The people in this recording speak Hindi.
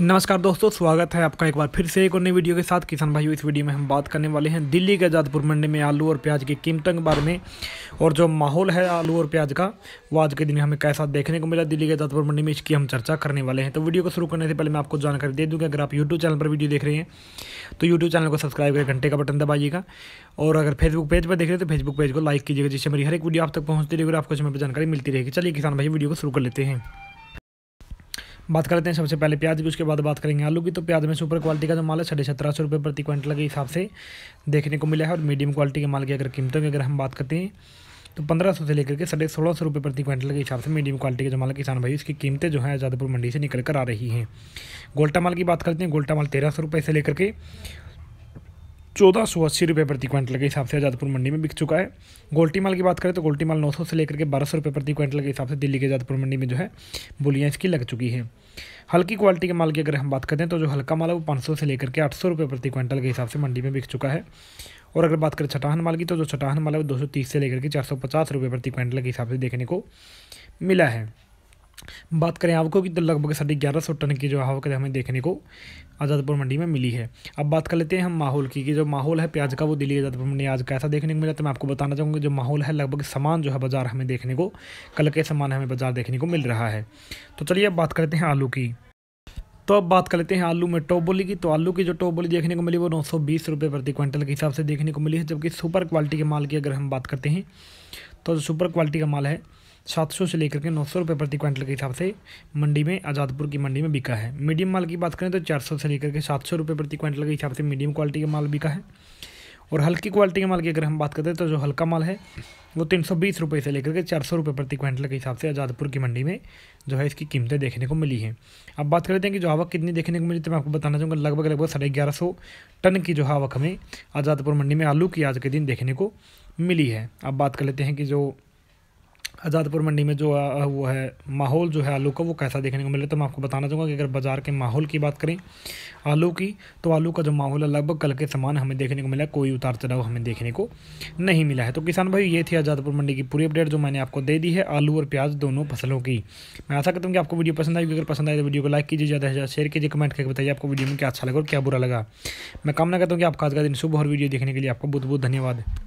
नमस्कार दोस्तों स्वागत है आपका एक बार फिर से एक और नई वीडियो के साथ किसान भाइयों इस वीडियो में हम बात करने वाले हैं दिल्ली के आजादपुर मंडी में आलू और प्याज की कीमतों के बारे में और जो माहौल है आलू और प्याज का वो आज के दिन हमें कैसा देखने को मिला दिल्ली के आजादपुर मंडी में इसकी हम चर्चा करने वाले हैं तो वीडियो को शुरू करने से पहले मैं आपको जानकारी दे दूँगी अगर आप यूट्यूब चैनल पर वीडियो देख रहे हैं तो यूट्यूब चैनल को सब्सक्राइब करके घंटे का बटन दबाइएगा और अगर फेसबुक पेज पर देख रहे हैं तो फेसबुक पेज को लाइक कीजिएगा जिससे मेरी हर एक वीडियो आप तक पहुँचती रहेगी और आपको समय पर जानकारी मिलती रहेगी चलिए किसान भाई वीडियो को शुरू कर लेते हैं बात करते हैं सबसे पहले प्याज की उसके बाद बात करेंगे आलू की तो प्याज में सुपर क्वालिटी का जो माल है साढ़े सत्रह सौ रुपये प्रति क्विंटल के हिसाब से देखने को मिला है और मीडियम क्वालिटी के माल की अगर कीमतों की अगर हम बात करते हैं तो पंद्रह सौ से लेकर के साढ़े सोलह सौ रुपये प्रति क्विंटल के हिसाब से मीडियम क्वालिटी के जो माल किसान भाई इसकी कीमतें जो है आजादपुर मंडी से निकल कर आ रही हैं गोल्टा माल की बात करते हैं गोल्टा माल तेरह सौ रुपये से लेकर के चौदह सौ अस्सी रुपये प्रति क्विंटल के हिसाब से आजादपुर मंडी में बिक चुका है गोल्टी माल की बात करें तो गोल्टी माल नौ सौ से लेकर के बारह सौ रुपये प्रति क्विंटल के हिसाब से दिल्ली के आजादपुर मंडी में जो है बोलियाँ इसकी लग चुकी है हल्की क्वालिटी के माल की अगर हम बात करें तो जो हल्का माल है वो पाँच सौ से लेकर के आठ सौ रुपये प्रति क्विंटल के हिसाब से मंडी में बिक चुका है और अगर बात करें छटाहन माल की तो जो छटाहन माल है वो दो सौ तीस से लेकर के चार सौ पचास रुपये प्रति क्विंटल के हिसाब से देखने को मिला है बात करें आवकों की तो लगभग साढ़े ग्यारह सौ टन की जो आवक हमें देखने को आज़ादपुर मंडी में मिली है अब बात कर लेते हैं हम माहौल की कि जो माहौल है प्याज का वो दिल्ली आज़ादपुर मंडी आज कैसा देखने को मिला तो मैं आपको बताना चाहूँगा जो माहौल है लगभग समान जो है बाज़ार हमें देखने को कल के समान हमें बाज़ार देखने को मिल रहा है तो चलिए अब बात करते हैं आलू की तो अब बात कर लेते हैं आलू में टॉप बोली की तो आलू की जो टॉप बोली देखने को मिली वो नौ सौ बीस रुपये प्रति क्विंटल के हिसाब से देखने को मिली है जबकि सुपर क्वालिटी के माल की अगर हम बात करते हैं तो जो सुपर क्वालिटी का माल है सात सौ से लेकर के नौ सौ रुपये प्रति क्विंटल के हिसाब से मंडी में आज़ादपुर की मंडी में बिका है मीडियम माल की बात करें तो चार सौ से लेकर के सात सौ रुपये प्रति क्विंटल के हिसाब से मीडियम क्वालिटी का माल बिका है और हल्की क्वालिटी के माल की अगर हम बात करते हैं तो जो हल्का माल है वो तीन सौ बीस रुपये से लेकर के चार सौ रुपये प्रति क्विंटल के हिसाब से आज़ादपुर की मंडी में जो है इसकी कीमतें देखने को मिली हैं अब बात करते हैं कि जो आवक कितनी देखने को मिली तो मैं आपको बताना चाहूँगा लगभग लगभग साढ़े ग्यारह सौ टन की जो आवक हमें आज़ादपुर मंडी में आलू की आज के दिन देखने को मिली है अब बात कर लेते हैं कि जो आज़ादपुर मंडी में जो वो है माहौल जो है आलू का वो कैसा देखने को मिले तो मैं आपको बताना चाहूँगा कि अगर बाज़ार के माहौल की बात करें आलू की तो आलू का जो माहौल है लगभग कल के समान हमें देखने को मिला कोई उतार चढ़ाव हमें देखने को नहीं मिला है तो किसान भाई ये थी आज़ादपुर मंडी की पूरी अपडेट जो मैंने आपको दे दी है आलू और प्याज दोनों फसलों की मैं आशा करता हूँ कि आपको वीडियो पसंद आएगी अगर पसंद आए तो वीडियो को लाइक कीजिए ज़्यादा से ज़्यादा शेयर कीजिए कमेंट करके बताइए आपको वीडियो में क्या अच्छा लगा और क्या बुरा लगा मैं कामना करता हूँ कि आपका आज का दिन शुभ और वीडियो देखने के लिए आपको बहुत बहुत धन्यवाद